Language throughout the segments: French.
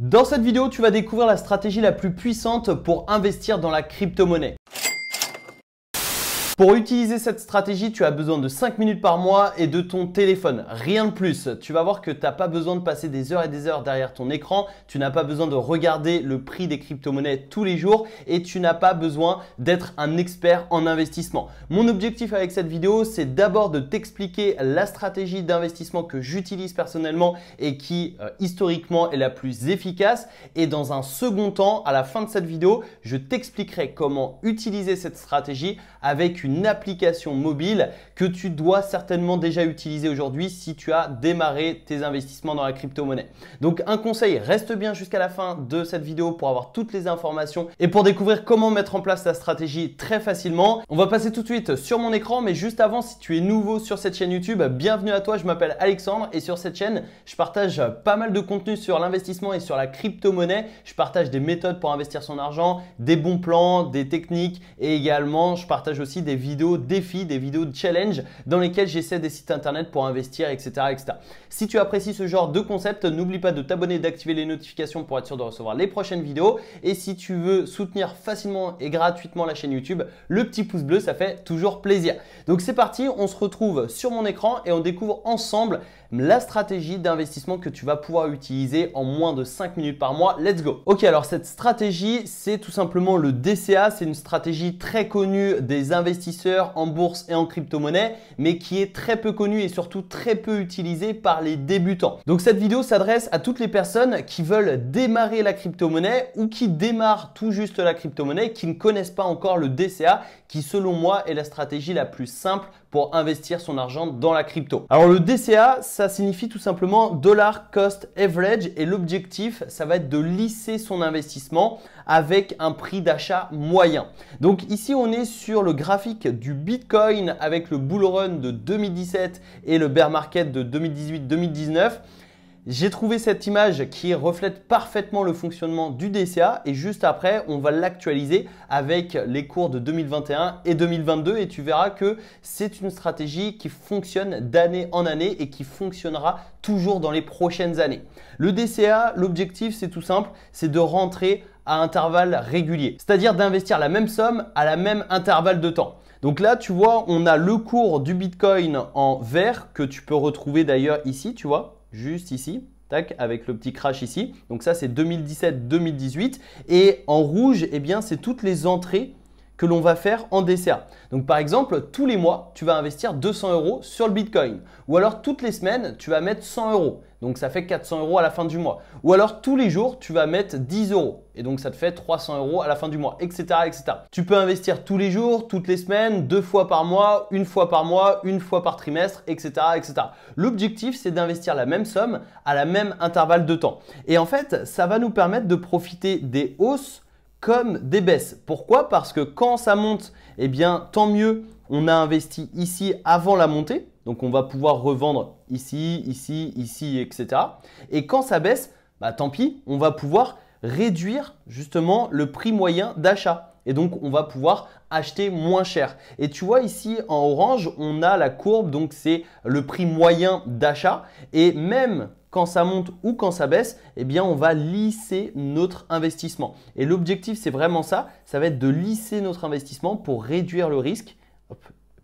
Dans cette vidéo, tu vas découvrir la stratégie la plus puissante pour investir dans la crypto-monnaie. Pour utiliser cette stratégie, tu as besoin de 5 minutes par mois et de ton téléphone. Rien de plus. Tu vas voir que tu n'as pas besoin de passer des heures et des heures derrière ton écran. Tu n'as pas besoin de regarder le prix des crypto-monnaies tous les jours et tu n'as pas besoin d'être un expert en investissement. Mon objectif avec cette vidéo, c'est d'abord de t'expliquer la stratégie d'investissement que j'utilise personnellement et qui euh, historiquement est la plus efficace. Et dans un second temps, à la fin de cette vidéo, je t'expliquerai comment utiliser cette stratégie avec une application mobile que tu dois certainement déjà utiliser aujourd'hui si tu as démarré tes investissements dans la crypto-monnaie. Donc un conseil, reste bien jusqu'à la fin de cette vidéo pour avoir toutes les informations et pour découvrir comment mettre en place ta stratégie très facilement. On va passer tout de suite sur mon écran, mais juste avant, si tu es nouveau sur cette chaîne YouTube, bienvenue à toi, je m'appelle Alexandre et sur cette chaîne, je partage pas mal de contenu sur l'investissement et sur la crypto-monnaie. Je partage des méthodes pour investir son argent, des bons plans, des techniques et également je partage aussi des vidéos défis, des vidéos de challenge dans lesquelles j'essaie des sites internet pour investir, etc. etc. Si tu apprécies ce genre de concept, n'oublie pas de t'abonner, d'activer les notifications pour être sûr de recevoir les prochaines vidéos. Et si tu veux soutenir facilement et gratuitement la chaîne YouTube, le petit pouce bleu, ça fait toujours plaisir. Donc c'est parti, on se retrouve sur mon écran et on découvre ensemble la stratégie d'investissement que tu vas pouvoir utiliser en moins de 5 minutes par mois. Let's go Ok, alors cette stratégie, c'est tout simplement le DCA, c'est une stratégie très connue des investisseurs investisseurs en bourse et en crypto-monnaie, mais qui est très peu connu et surtout très peu utilisé par les débutants. Donc cette vidéo s'adresse à toutes les personnes qui veulent démarrer la crypto-monnaie ou qui démarrent tout juste la crypto-monnaie, qui ne connaissent pas encore le DCA, qui selon moi est la stratégie la plus simple pour investir son argent dans la crypto. Alors le DCA, ça signifie tout simplement Dollar Cost Average et l'objectif, ça va être de lisser son investissement avec un prix d'achat moyen. Donc ici, on est sur le graphique du Bitcoin avec le bull run de 2017 et le bear market de 2018-2019. J'ai trouvé cette image qui reflète parfaitement le fonctionnement du DCA et juste après, on va l'actualiser avec les cours de 2021 et 2022 et tu verras que c'est une stratégie qui fonctionne d'année en année et qui fonctionnera toujours dans les prochaines années. Le DCA, l'objectif, c'est tout simple, c'est de rentrer à intervalles réguliers, c'est-à-dire d'investir la même somme à la même intervalle de temps. Donc là, tu vois, on a le cours du Bitcoin en vert que tu peux retrouver d'ailleurs ici, tu vois juste ici, tac, avec le petit crash ici. Donc ça, c'est 2017-2018. Et en rouge, eh bien, c'est toutes les entrées que l'on va faire en DCA. Donc par exemple, tous les mois, tu vas investir 200 euros sur le Bitcoin. Ou alors toutes les semaines, tu vas mettre 100 euros. Donc ça fait 400 euros à la fin du mois. Ou alors tous les jours, tu vas mettre 10 euros. Et donc ça te fait 300 euros à la fin du mois, etc., etc. Tu peux investir tous les jours, toutes les semaines, deux fois par mois, une fois par mois, une fois par trimestre, etc., etc. L'objectif, c'est d'investir la même somme à la même intervalle de temps. Et en fait, ça va nous permettre de profiter des hausses comme des baisses. Pourquoi Parce que quand ça monte, eh bien tant mieux, on a investi ici avant la montée, donc on va pouvoir revendre ici, ici, ici, etc. Et quand ça baisse, bah, tant pis, on va pouvoir réduire justement le prix moyen d'achat. Et donc, on va pouvoir acheter moins cher. Et tu vois ici en orange, on a la courbe, donc c'est le prix moyen d'achat. Et même quand ça monte ou quand ça baisse, eh bien on va lisser notre investissement. Et l'objectif, c'est vraiment ça, ça va être de lisser notre investissement pour réduire le risque,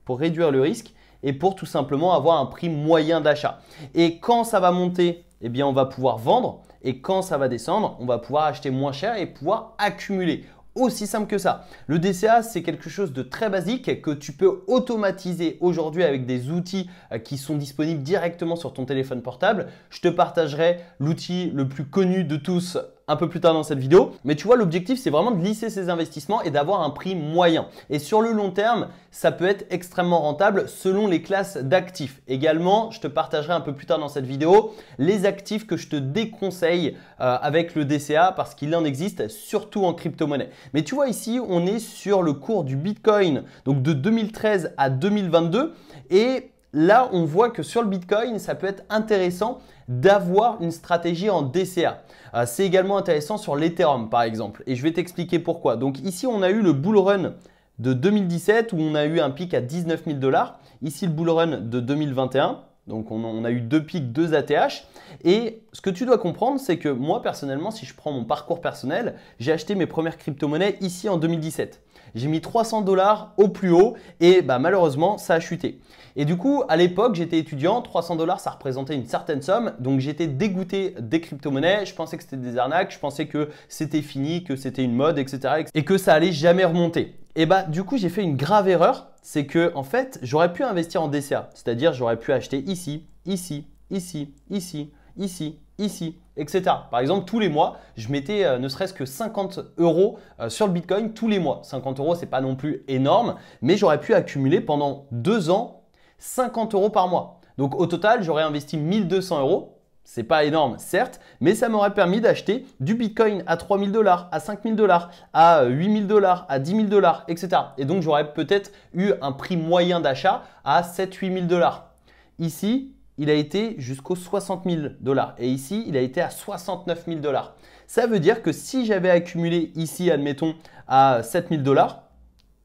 pour réduire le risque et pour tout simplement avoir un prix moyen d'achat. Et quand ça va monter, eh bien on va pouvoir vendre et quand ça va descendre, on va pouvoir acheter moins cher et pouvoir accumuler aussi simple que ça. Le DCA, c'est quelque chose de très basique que tu peux automatiser aujourd'hui avec des outils euh, qui sont disponibles directement sur ton téléphone portable. Je te partagerai l'outil le plus connu de tous un peu plus tard dans cette vidéo. Mais tu vois, l'objectif, c'est vraiment de lisser ces investissements et d'avoir un prix moyen. Et sur le long terme, ça peut être extrêmement rentable selon les classes d'actifs. Également, je te partagerai un peu plus tard dans cette vidéo les actifs que je te déconseille euh, avec le DCA parce qu'il en existe surtout en crypto-monnaie. Mais tu vois, ici, on est sur le cours du Bitcoin, donc de 2013 à 2022. Et là, on voit que sur le Bitcoin, ça peut être intéressant d'avoir une stratégie en DCA. Euh, c'est également intéressant sur l'Ethereum, par exemple. Et je vais t'expliquer pourquoi. Donc ici, on a eu le bull run de 2017 où on a eu un pic à 19 000 dollars. Ici, le bull run de 2021. Donc on on a eu deux pics, deux ATH. Et ce que tu dois comprendre, c'est que moi personnellement, si je prends mon parcours personnel, j'ai acheté mes premières crypto-monnaies ici en 2017. J'ai mis 300 dollars au plus haut et bah, malheureusement, ça a chuté. Et du coup, à l'époque, j'étais étudiant, 300 dollars, ça représentait une certaine somme, donc j'étais dégoûté des crypto-monnaies, je pensais que c'était des arnaques, je pensais que c'était fini, que c'était une mode, etc., et que ça allait jamais remonter. Et bah, du coup, j'ai fait une grave erreur, c'est que, en fait, j'aurais pu investir en DCA, c'est-à-dire j'aurais pu acheter ici, ici, ici, ici, ici, ici, etc. Par exemple, tous les mois, je mettais euh, ne serait-ce que 50 euros euh, sur le Bitcoin tous les mois. 50 euros, c'est pas non plus énorme, mais j'aurais pu accumuler pendant deux ans 50 euros par mois. Donc au total, j'aurais investi 1200 euros. C'est pas énorme, certes, mais ça m'aurait permis d'acheter du Bitcoin à 3000 dollars, à 5000 dollars, à 8000 euh, dollars, à 10 000 dollars, etc. Et donc j'aurais peut-être eu un prix moyen d'achat à 7 8000 dollars. Ici, il a été jusqu'aux 60 000 dollars. Et ici, il a été à 69 000 dollars. Ça veut dire que si j'avais accumulé ici, admettons, à 7 000 dollars,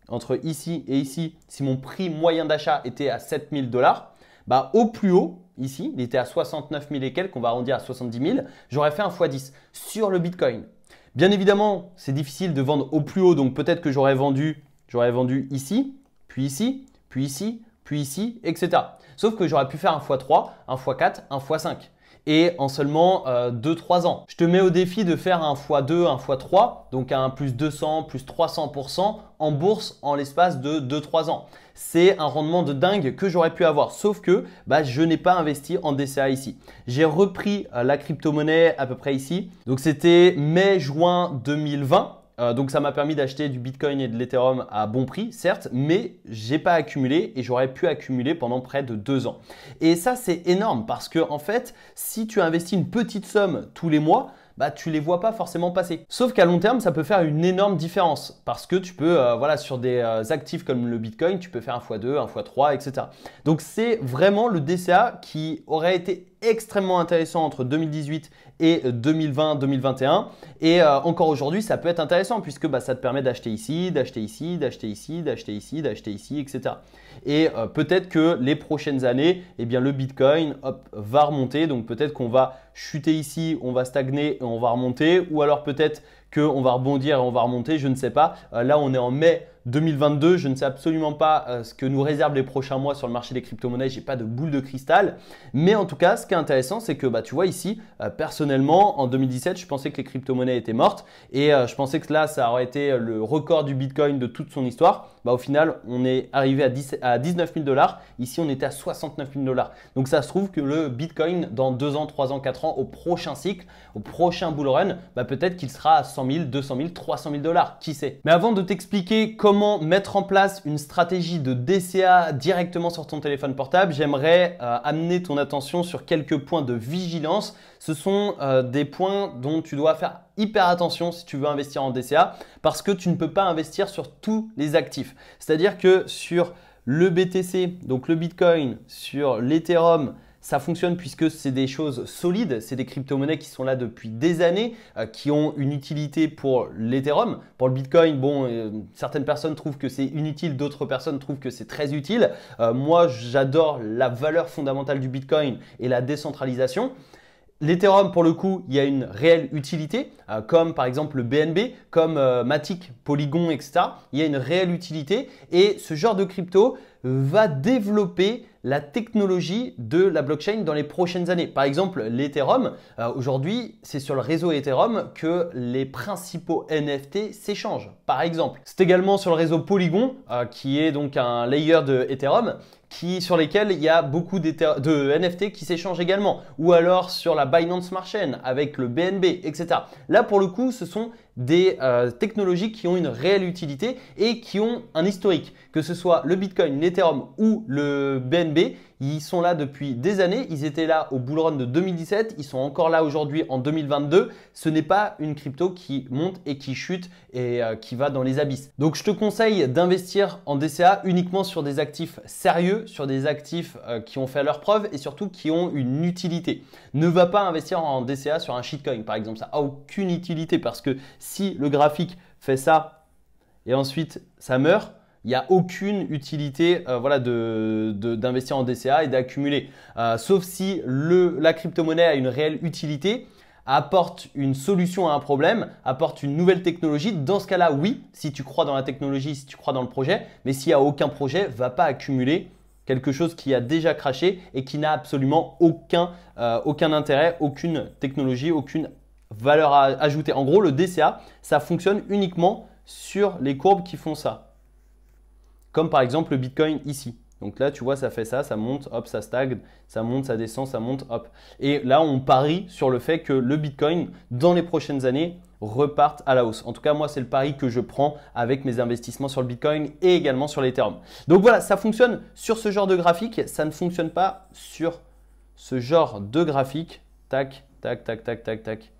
entre ici et ici, si mon prix moyen d'achat était à 7 000 dollars, bah, au plus haut, ici, il était à 69 000 et quelques, on va arrondir à 70 000, j'aurais fait un x10 sur le Bitcoin. Bien évidemment, c'est difficile de vendre au plus haut, donc peut-être que j'aurais vendu, j'aurais vendu ici, puis ici, puis ici, ici, etc. Sauf que j'aurais pu faire un x3, un x4, un x5 et en seulement 2-3 euh, ans. Je te mets au défi de faire un x2, un x3, donc un plus 200, plus 300% en bourse en l'espace de 2-3 ans. C'est un rendement de dingue que j'aurais pu avoir, sauf que bah, je n'ai pas investi en DCA ici. J'ai repris euh, la crypto-monnaie à peu près ici, donc c'était mai-juin 2020. Euh, donc ça m'a permis d'acheter du Bitcoin et de l'Ethereum à bon prix, certes, mais j'ai pas accumulé et j'aurais pu accumuler pendant près de deux ans. Et ça c'est énorme parce que en fait, si tu investis une petite somme tous les mois, bah tu les vois pas forcément passer. Sauf qu'à long terme, ça peut faire une énorme différence parce que tu peux, euh, voilà, sur des euh, actifs comme le Bitcoin, tu peux faire un x2, un x3, etc. Donc c'est vraiment le DCA qui aurait été extrêmement intéressant entre 2018 et 2020-2021. Et euh, encore aujourd'hui, ça peut être intéressant puisque bah, ça te permet d'acheter ici, d'acheter ici, d'acheter ici, d'acheter ici, d'acheter ici, etc. Et euh, peut-être que les prochaines années, eh bien, le Bitcoin va remonter. Donc peut-être qu'on va chuter ici, on va stagner et on va remonter. Ou alors peut-être qu'on va rebondir et on va remonter, je ne sais pas. Euh, là, on est en mai 2022. Je ne sais absolument pas euh, ce que nous réservent les prochains mois sur le marché des crypto-monnaies. n'ai pas de boule de cristal. Mais en tout cas, ce qui est intéressant, c'est que bah, tu vois ici, personnellement, en 2017, je pensais que les crypto-monnaies étaient mortes et je pensais que là, ça aurait été le record du Bitcoin de toute son histoire. Bah, au final, on est arrivé à, 19 000 dollars. Ici, on était à 69 000 dollars. Donc, ça se trouve que le Bitcoin, dans 2 ans, 3 ans, 4 ans, au prochain cycle, au prochain bull run, bah, peut-être qu'il sera à 100 000, 200 000, 300 000 dollars. Qui sait Mais avant de t'expliquer comment mettre en place une stratégie de DCA directement sur ton téléphone portable, j'aimerais euh, amener ton attention sur quelques points de vigilance ce sont euh, des points dont tu dois faire hyper attention si tu veux investir en DCA parce que tu ne peux pas investir sur tous les actifs. C'est-à-dire que sur le BTC, donc le Bitcoin, sur l'Ethereum, ça fonctionne puisque c'est des choses solides, c'est des crypto-monnaies qui sont là depuis des années, euh, qui ont une utilité pour l'Ethereum. Pour le Bitcoin, bon, euh, certaines personnes trouvent que c'est inutile, d'autres personnes trouvent que c'est très utile. moi, j'adore la valeur fondamentale du Bitcoin et la décentralisation. L'Ethereum, pour le coup, il y a une réelle utilité, euh, comme par exemple le BNB, comme euh, Matic, Polygon, etc. Il y a une réelle utilité et ce genre de crypto va développer la technologie de la blockchain dans les prochaines années. Par exemple, l'Ethereum, euh, aujourd'hui, c'est sur le réseau Ethereum que les principaux NFT s'échangent, par exemple. C'est également sur le réseau Polygon, euh, qui est donc un layer de Ethereum, sur lesquels il y a beaucoup de NFT qui s'échangent également, ou alors sur la Binance Smart Chain avec le BNB, etc. Là, pour le coup, ce sont des euh, technologies qui ont une réelle utilité et qui ont un historique, que ce soit le Bitcoin, l'Ethereum ou le BNB ils sont là depuis des années. Ils étaient là au bull run de 2017. Ils sont encore là aujourd'hui en 2022. Ce n'est pas une crypto qui monte et qui chute et euh, qui va dans les abysses. Donc je te conseille d'investir en DCA uniquement sur des actifs sérieux, sur des actifs euh, qui ont fait leur preuve et surtout qui ont une utilité. Ne va pas investir en DCA sur un shitcoin par exemple. Ça n'a aucune utilité parce que si le graphique fait ça et ensuite ça meurt, il n'y a aucune utilité euh, d'investir en DCA et d'accumuler. Euh, sauf si la crypto-monnaie a une réelle utilité, apporte une solution à un problème, apporte une nouvelle technologie. Dans ce cas-là, oui, si tu crois dans la technologie, si tu crois dans le projet, mais s'il n'y a aucun projet, va pas accumuler quelque chose qui a déjà craché et qui n'a absolument aucun, euh, aucun intérêt, aucune technologie, aucune valeur à ajouter. En gros, le DCA, ça fonctionne uniquement sur les courbes qui font ça. Comme par exemple le Bitcoin ici. Donc là, tu vois, ça fait ça, ça monte, hop, ça stagne, ça monte, ça descend, ça monte, hop. Et là, on parie sur le fait que le Bitcoin, dans les prochaines années, reparte à la hausse. En tout cas, moi, c'est le pari que je prends avec mes investissements sur le Bitcoin et également sur l'Ethereum. Donc voilà, ça fonctionne sur ce genre de graphique, ça ne fonctionne pas sur ce genre de graphique. Tac, tac, tac, tac, tac, tac.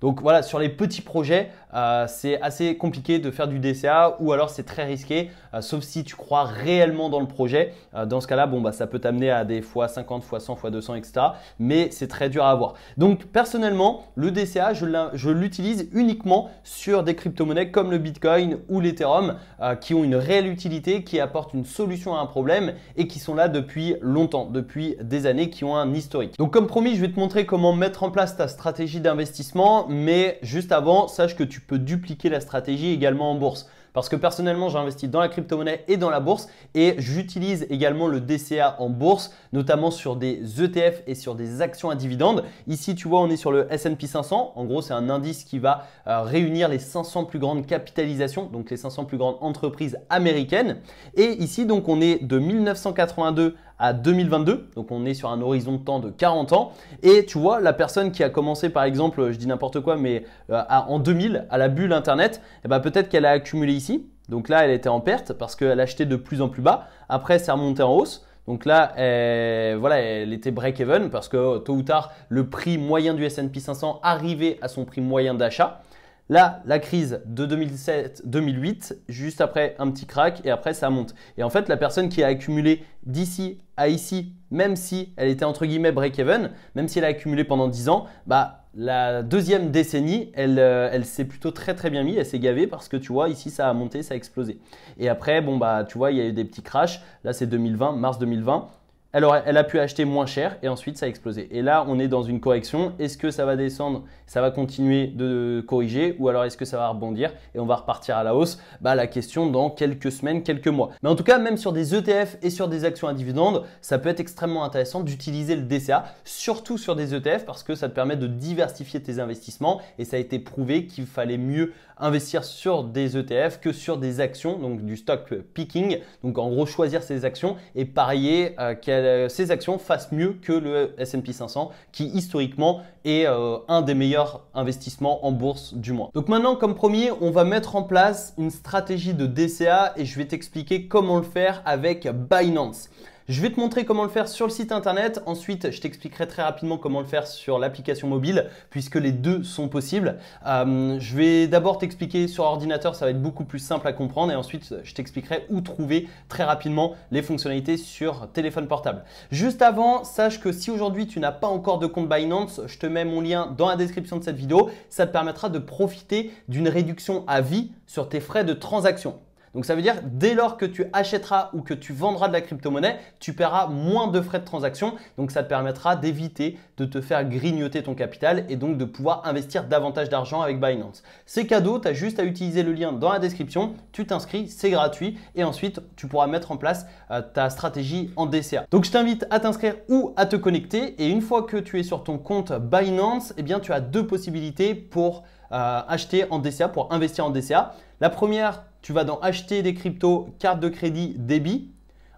Donc voilà, sur les petits projets, euh, c'est assez compliqué de faire du DCA ou alors c'est très risqué, euh, sauf si tu crois réellement dans le projet. Euh, dans ce cas-là, bon, bah, ça peut t'amener à des fois 50, fois 100, fois 200, etc. Mais c'est très dur à avoir. Donc personnellement, le DCA, je l'utilise uniquement sur des crypto-monnaies comme le Bitcoin ou l'Ethereum qui ont une réelle utilité, qui apportent une solution à un problème et qui sont là depuis longtemps, depuis des années, qui ont un historique. Donc comme promis, je vais te montrer comment mettre en place ta stratégie d'investissement mais juste avant, sache que tu peux dupliquer la stratégie également en bourse. Parce que personnellement, j'ai investi dans la crypto-monnaie et dans la bourse et j'utilise également le DCA en bourse, notamment sur des ETF et sur des actions à dividendes. Ici, tu vois, on est sur le S&P 500. En gros, c'est un indice qui va euh, réunir les 500 plus grandes capitalisations, donc les 500 plus grandes entreprises américaines. Et ici, donc, on est de 1982 à 2022, donc on est sur un horizon de temps de 40 ans, et tu vois, la personne qui a commencé par exemple, je dis n'importe quoi, mais euh, en 2000, à la bulle Internet, eh ben, peut-être qu'elle a accumulé ici, donc là elle était en perte parce qu'elle achetait de plus en plus bas, après c'est remonté en hausse, donc là, eh, voilà, elle était break-even parce que euh, tôt ou tard, le prix moyen du S&P 500 arrivait à son prix moyen d'achat. Là, la crise de 2007-2008, juste après un petit crack et après ça monte. Et en fait, la personne qui a accumulé d'ici à ici, même si elle était entre guillemets break-even, même si elle a accumulé pendant 10 ans, bah la deuxième décennie, euh, elle, s'est plutôt très très bien mise, elle s'est gavée parce que tu vois, ici ça a monté, ça a explosé. Et après, bon bah tu vois, il y a eu des petits crashs, là c'est 2020, mars 2020, elle, elle a pu acheter moins cher et ensuite ça a explosé. Et là, on est dans une correction. Est-ce que ça va descendre, ça va continuer de corriger ou alors est-ce que ça va rebondir et on va repartir à la hausse Bah la question dans quelques semaines, quelques mois. Mais en tout cas, même sur des ETF et sur des actions à dividendes, ça peut être extrêmement intéressant d'utiliser le DCA, surtout sur des ETF parce que ça te permet de diversifier tes investissements et ça a été prouvé qu'il fallait mieux investir sur des ETF que sur des actions, donc du stock picking. Donc en gros, choisir ses actions et parier euh, qu'elles ces euh, actions fassent mieux que le S&P 500 qui historiquement est euh, un des meilleurs investissements en bourse du mois. Donc maintenant, comme promis, on va mettre en place une stratégie de DCA et je vais t'expliquer comment le faire avec Binance. Je vais te montrer comment le faire sur le site internet. Ensuite, je t'expliquerai très rapidement comment le faire sur l'application mobile, puisque les deux sont possibles. Euh, je vais d'abord t'expliquer sur ordinateur, ça va être beaucoup plus simple à comprendre. Et ensuite, je t'expliquerai où trouver très rapidement les fonctionnalités sur téléphone portable. Juste avant, sache que si aujourd'hui tu n'as pas encore de compte Binance, je te mets mon lien dans la description de cette vidéo. Ça te permettra de profiter d'une réduction à vie sur tes frais de transaction. Donc ça veut dire dès lors que tu achèteras ou que tu vendras de la crypto-monnaie, tu paieras moins de frais de transaction. Donc ça te permettra d'éviter de te faire grignoter ton capital et donc de pouvoir investir davantage d'argent avec Binance. C'est cadeau, tu as juste à utiliser le lien dans la description, tu t'inscris, c'est gratuit et ensuite tu pourras mettre en place euh, ta stratégie en DCA. Donc je t'invite à t'inscrire ou à te connecter et une fois que tu es sur ton compte Binance, eh bien tu as deux possibilités pour euh, acheter en DCA, pour investir en DCA. La première, tu vas dans acheter des cryptos, carte de crédit, débit.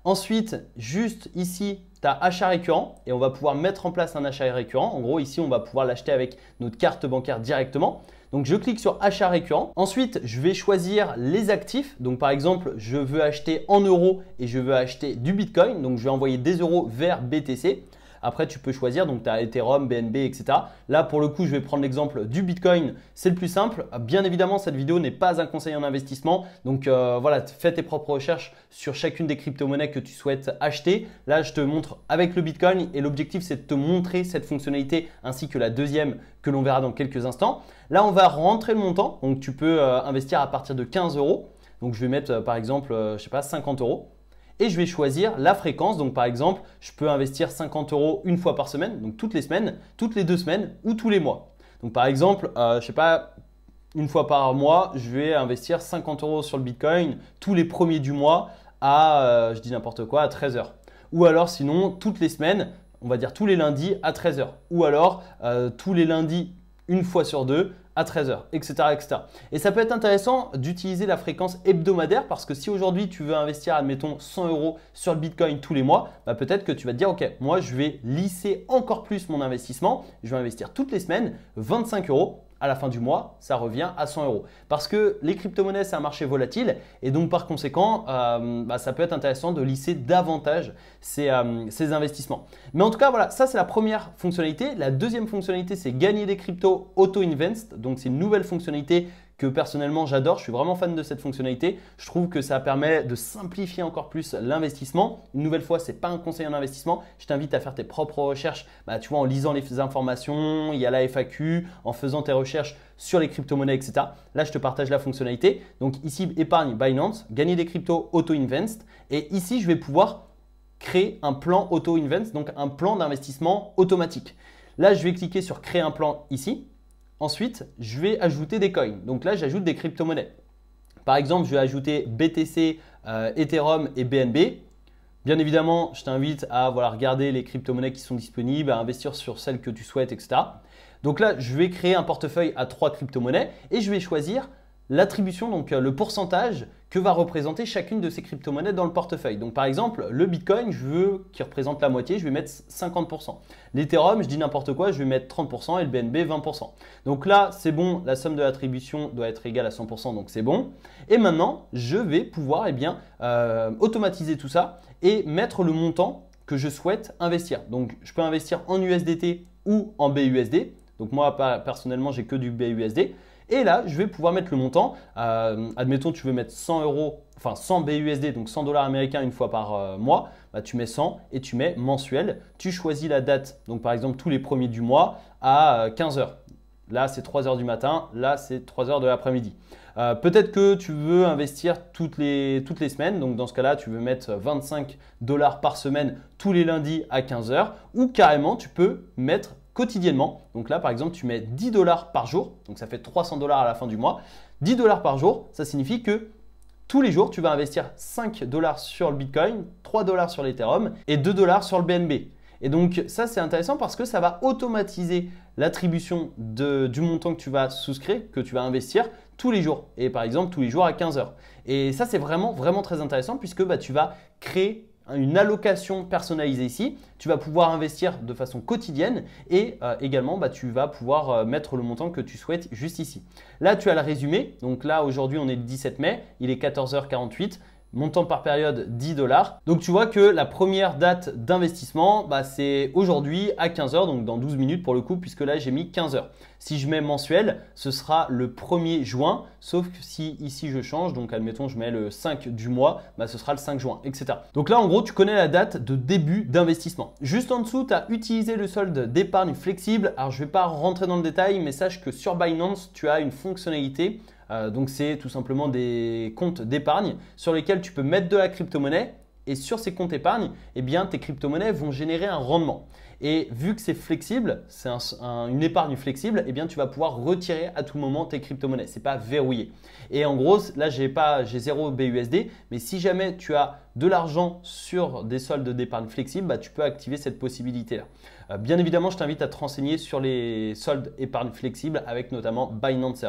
Ensuite, juste ici, tu as achat récurrent et on va pouvoir mettre en place un achat récurrent. En gros, ici, on va pouvoir l'acheter avec notre carte bancaire directement. Donc, je clique sur achat récurrent. Ensuite, je vais choisir les actifs. Donc, par exemple, je veux acheter en euros et je veux acheter du Bitcoin. Donc, je vais envoyer des euros vers BTC. Après, tu peux choisir, donc tu as Ethereum, BNB, etc. Là, pour le coup, je vais prendre l'exemple du Bitcoin. C'est le plus simple. Bien évidemment, cette vidéo n'est pas un conseil en investissement. Donc euh, voilà, fais tes propres recherches sur chacune des crypto-monnaies que tu souhaites acheter. Là, je te montre avec le Bitcoin et l'objectif, c'est de te montrer cette fonctionnalité ainsi que la deuxième que l'on verra dans quelques instants. Là, on va rentrer le montant. Donc tu peux euh, investir à partir de 15 euros. Donc je vais mettre euh, par exemple, je sais pas, 50 euros et je vais choisir la fréquence. Donc par exemple, je peux investir 50 euros une fois par semaine, donc toutes les semaines, toutes les deux semaines ou tous les mois. Donc par exemple, je euh, je sais pas, une fois par mois, je vais investir 50 euros sur le Bitcoin tous les premiers du mois à, euh, je dis n'importe quoi, à 13 heures. Ou alors sinon, toutes les semaines, on va dire tous les lundis à 13h. Ou alors euh, tous les lundis, une fois sur deux, à 13h, etc., etc. Et ça peut être intéressant d'utiliser la fréquence hebdomadaire parce que si aujourd'hui tu veux investir, admettons, 100 euros sur le Bitcoin tous les mois, bah, peut-être que tu vas te dire, OK, moi je vais lisser encore plus mon investissement, je vais investir toutes les semaines 25 euros à la fin du mois, ça revient à 100 euros. Parce que les crypto-monnaies, c'est un marché volatile et donc par conséquent, euh, bah, ça peut être intéressant de lisser davantage ces, euh, ces investissements. Mais en tout cas, voilà, ça c'est la première fonctionnalité. La deuxième fonctionnalité, c'est gagner des cryptos auto-invest. Donc c'est une nouvelle fonctionnalité personnellement j'adore, je suis vraiment fan de cette fonctionnalité. Je trouve que ça permet de simplifier encore plus l'investissement. Une nouvelle fois, c'est pas un conseil en investissement. Je t'invite à faire tes propres recherches, bah, tu vois, en lisant les informations, il y a la FAQ, en faisant tes recherches sur les crypto-monnaies, etc. Là, je te partage la fonctionnalité. Donc ici, épargne Binance, gagner des crypto auto-invest. Et ici, je vais pouvoir créer un plan auto-invest, donc un plan d'investissement automatique. Là, je vais cliquer sur créer un plan ici. Ensuite, je vais ajouter des coins. Donc là, j'ajoute des crypto-monnaies. Par exemple, je vais ajouter BTC, euh, Ethereum et BNB. Bien évidemment, je t'invite à voilà, regarder les crypto-monnaies qui sont disponibles, à investir sur celles que tu souhaites, etc. Donc là, je vais créer un portefeuille à trois crypto-monnaies et je vais choisir l'attribution, donc euh, le pourcentage que va représenter chacune de ces crypto-monnaies dans le portefeuille. Donc par exemple, le Bitcoin, je veux qu'il représente la moitié, je vais mettre 50%. L'Ethereum, je dis n'importe quoi, je vais mettre 30% et le BNB 20%. Donc là, c'est bon, la somme de l'attribution doit être égale à 100%, donc c'est bon. Et maintenant, je vais pouvoir eh bien, euh, automatiser tout ça et mettre le montant que je souhaite investir. Donc je peux investir en USDT ou en BUSD. Donc moi personnellement j'ai que du BUSD. Et là, je vais pouvoir mettre le montant. Euh, admettons, tu veux mettre 100 euros, enfin 100 BUSD, donc 100 dollars américains une fois par euh, mois. Bah, tu mets 100 et tu mets mensuel. Tu choisis la date, donc par exemple tous les premiers du mois à 15 euh, heures. Là, c'est 3 heures du matin. Là, c'est 3 heures de l'après-midi. Peut-être que tu veux investir toutes les, toutes les semaines. Donc, dans ce cas-là, tu veux mettre 25 dollars par semaine tous les lundis à 15 heures. Ou carrément, tu peux mettre quotidiennement. Donc là, par exemple, tu mets 10 dollars par jour, donc ça fait 300 dollars à la fin du mois. 10 dollars par jour, ça signifie que tous les jours, tu vas investir 5 dollars sur le Bitcoin, 3 dollars sur l'Ethereum et 2 dollars sur le BNB. Et donc ça, c'est intéressant parce que ça va automatiser l'attribution du montant que tu vas souscrire, que tu vas investir tous les jours. Et par exemple, tous les jours à 15 heures. Et ça, c'est vraiment, vraiment très intéressant puisque bah, tu vas créer Hein, une allocation personnalisée ici. Tu vas pouvoir investir de façon quotidienne et euh, également bah, tu vas pouvoir euh, mettre le montant que tu souhaites juste ici. Là, tu as le résumé. Donc là, aujourd'hui, on est le 17 mai, il est 14h48 montant par période 10 dollars. Donc tu vois que la première date d'investissement, bah, c'est aujourd'hui à 15h, donc dans 12 minutes pour le coup, puisque là j'ai mis 15h. Si je mets mensuel, ce sera le 1er juin, sauf que si ici je change, donc admettons je mets le 5 du mois, bah, ce sera le 5 juin, etc. Donc là en gros tu connais la date de début d'investissement. Juste en dessous, tu as utilisé le solde d'épargne flexible. Alors je ne vais pas rentrer dans le détail, mais sache que sur Binance, tu as une fonctionnalité euh, donc c'est tout simplement des comptes d'épargne sur lesquels tu peux mettre de la crypto-monnaie et sur ces comptes épargne, eh tes crypto-monnaies vont générer un rendement. Et vu que c'est flexible, c'est une épargne flexible, et eh bien tu vas pouvoir retirer à tout moment tes crypto-monnaies. Ce n'est pas verrouillé. Et en gros, là j'ai pas, j'ai 0 BUSD, mais si jamais tu as de l'argent sur des soldes d'épargne flexible, bah, tu peux activer cette possibilité-là. Euh, bien évidemment, je t'invite à te renseigner sur les soldes épargne flexible avec notamment Binance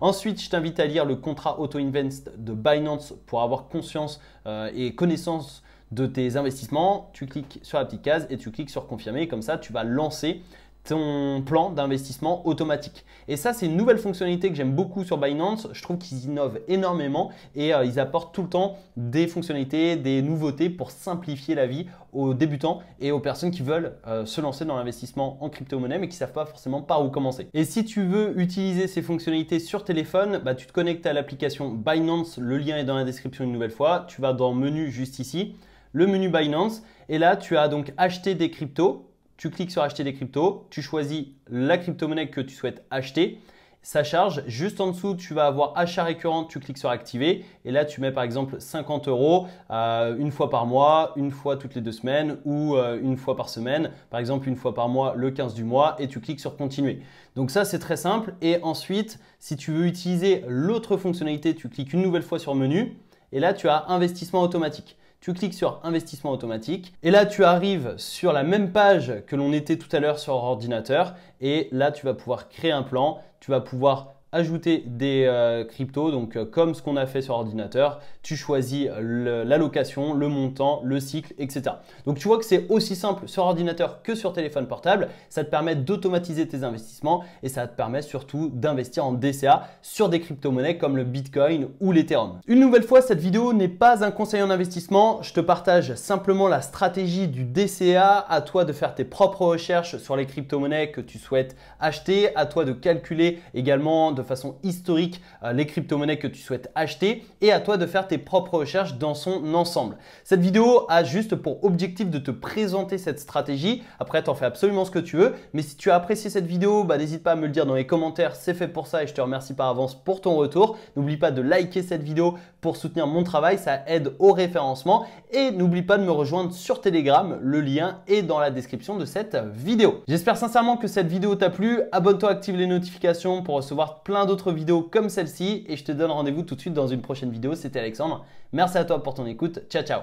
Ensuite, je t'invite à lire le contrat auto-invest de Binance pour avoir conscience euh, et connaissance de tes investissements, tu cliques sur la petite case et tu cliques sur confirmer. Comme ça, tu vas lancer ton plan d'investissement automatique. Et ça, c'est une nouvelle fonctionnalité que j'aime beaucoup sur Binance. Je trouve qu'ils innovent énormément et euh, ils apportent tout le temps des fonctionnalités, des nouveautés pour simplifier la vie aux débutants et aux personnes qui veulent euh, se lancer dans l'investissement en crypto-monnaie mais qui ne savent pas forcément par où commencer. Et si tu veux utiliser ces fonctionnalités sur téléphone, bah, tu te connectes à l'application Binance. Le lien est dans la description une nouvelle fois. Tu vas dans Menu juste ici le menu Binance. Et là, tu as donc acheté des cryptos. Tu cliques sur acheter des cryptos. Tu choisis la crypto-monnaie que tu souhaites acheter. Ça charge. Juste en dessous, tu vas avoir achat récurrent. Tu cliques sur activer. Et là, tu mets par exemple 50 euros euh, une fois par mois, une fois toutes les deux semaines ou euh, une fois par semaine. Par exemple, une fois par mois, le 15 du mois. Et tu cliques sur continuer. Donc ça, c'est très simple. Et ensuite, si tu veux utiliser l'autre fonctionnalité, tu cliques une nouvelle fois sur menu. Et là, tu as investissement automatique tu cliques sur investissement automatique et là tu arrives sur la même page que l'on était tout à l'heure sur ordinateur et là tu vas pouvoir créer un plan, tu vas pouvoir ajouter des euh, cryptos, donc euh, comme ce qu'on a fait sur ordinateur, tu choisis euh, l'allocation, le, montant, le cycle, etc. Donc tu vois que c'est aussi simple sur ordinateur que sur téléphone portable, ça te permet d'automatiser tes investissements et ça te permet surtout d'investir en DCA sur des crypto-monnaies comme le Bitcoin ou l'Ethereum. Une nouvelle fois, cette vidéo n'est pas un conseil en investissement, je te partage simplement la stratégie du DCA, à toi de faire tes propres recherches sur les crypto-monnaies que tu souhaites acheter, à toi de calculer également façon historique euh, les crypto-monnaies que tu souhaites acheter et à toi de faire tes propres recherches dans son ensemble. Cette vidéo a juste pour objectif de te présenter cette stratégie. Après, tu en fais absolument ce que tu veux. Mais si tu as apprécié cette vidéo, bah, n'hésite pas à me le dire dans les commentaires. C'est fait pour ça et je te remercie par avance pour ton retour. N'oublie pas de liker cette vidéo pour soutenir mon travail. Ça aide au référencement. Et n'oublie pas de me rejoindre sur Telegram. Le lien est dans la description de cette vidéo. J'espère sincèrement que cette vidéo t'a plu. Abonne-toi, active les notifications pour recevoir plein d'autres vidéos comme celle-ci et je te donne rendez-vous tout de suite dans une prochaine vidéo. C'était Alexandre. Merci à toi pour ton écoute. Ciao, ciao.